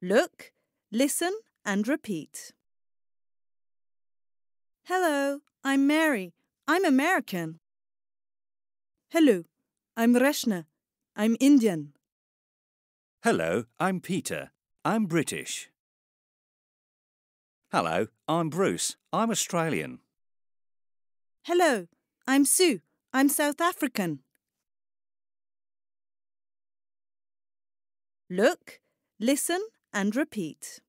Look, listen, and repeat. Hello, I'm Mary. I'm American. Hello, I'm Reshna. I'm Indian. Hello, I'm Peter. I'm British. Hello, I'm Bruce. I'm Australian. Hello, I'm Sue. I'm South African. Look, listen, and repeat.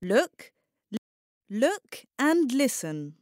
Look, look and listen.